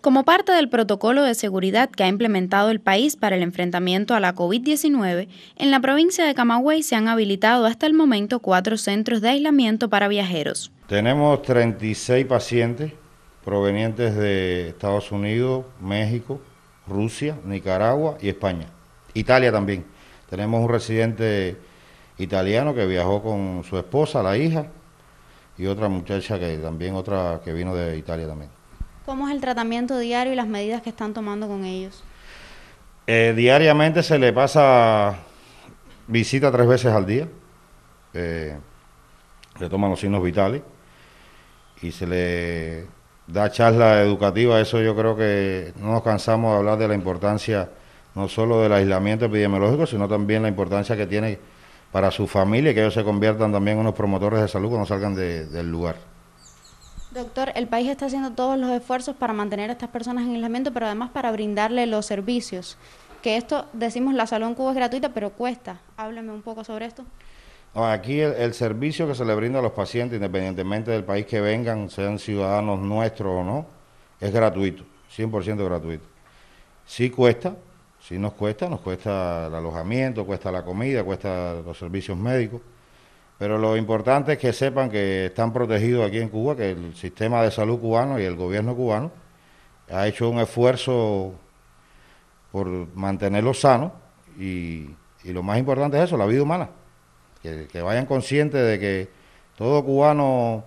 Como parte del protocolo de seguridad que ha implementado el país para el enfrentamiento a la COVID-19, en la provincia de Camagüey se han habilitado hasta el momento cuatro centros de aislamiento para viajeros. Tenemos 36 pacientes provenientes de Estados Unidos, México, Rusia, Nicaragua y España. Italia también. Tenemos un residente italiano que viajó con su esposa, la hija, y otra muchacha que también otra que vino de Italia también. ¿Cómo es el tratamiento diario y las medidas que están tomando con ellos? Eh, diariamente se le pasa visita tres veces al día. Eh, le toman los signos vitales y se le da charla educativa. Eso yo creo que no nos cansamos de hablar de la importancia no solo del aislamiento epidemiológico, sino también la importancia que tiene para su familia y que ellos se conviertan también en unos promotores de salud cuando salgan del lugar. Doctor, el país está haciendo todos los esfuerzos para mantener a estas personas en aislamiento, pero además para brindarle los servicios. Que esto, decimos, la salud en Cuba es gratuita, pero cuesta. Háblame un poco sobre esto. Ah, aquí el, el, servicio que se le brinda a los pacientes, independientemente del país que vengan, sean ciudadanos nuestros o no, es gratuito, 100% gratuito. Sí cuesta, sí nos cuesta, nos cuesta el alojamiento, cuesta la comida, cuesta los servicios médicos, pero lo importante es que sepan que están protegidos aquí en Cuba, que el sistema de salud cubano y el gobierno cubano ha hecho un esfuerzo por mantenerlos sanos y, lo más importante es eso, la vida humana. que vayan conscientes de que todo cubano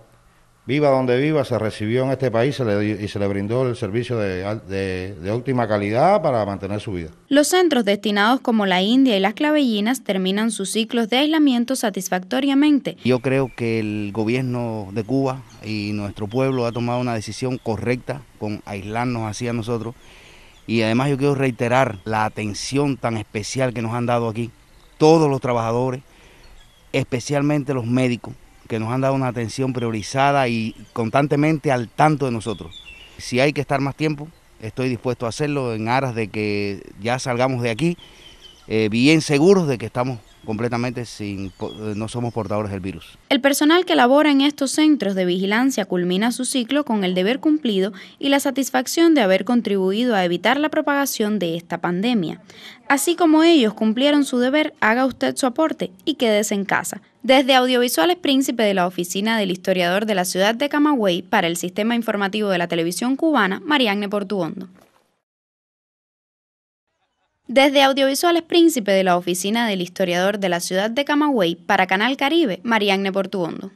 viva donde viva, se recibió en este país y se le brindó el servicio de, óptima calidad para mantener su vida. Los centros destinados como la India y las clavellinas terminan sus ciclos de aislamiento satisfactoriamente. Yo creo que el gobierno de Cuba y nuestro pueblo ha tomado una decisión correcta con aislarnos hacia nosotros. Y además yo quiero reiterar la atención tan especial que nos han dado aquí todos los trabajadores, especialmente los médicos, que nos han dado una atención priorizada y constantemente al tanto de nosotros. Si hay que estar más tiempo, estoy dispuesto a hacerlo en aras de que ya salgamos de aquí eh, bien seguros de que estamos completamente sin, eh, no somos portadores del virus. El personal que labora en estos centros de vigilancia culmina su ciclo con el deber cumplido y la satisfacción de haber contribuido a evitar la propagación de esta pandemia. Así como ellos cumplieron su deber, haga usted su aporte y quédese en casa. Desde Audiovisuales Príncipe de la Oficina del Historiador de la Ciudad de Camagüey para el Sistema Informativo de la Televisión Cubana, Marianne Portuondo. Desde Audiovisuales Príncipe de la oficina del historiador de la ciudad de Camagüey para Canal Caribe, Marianne Portuondo.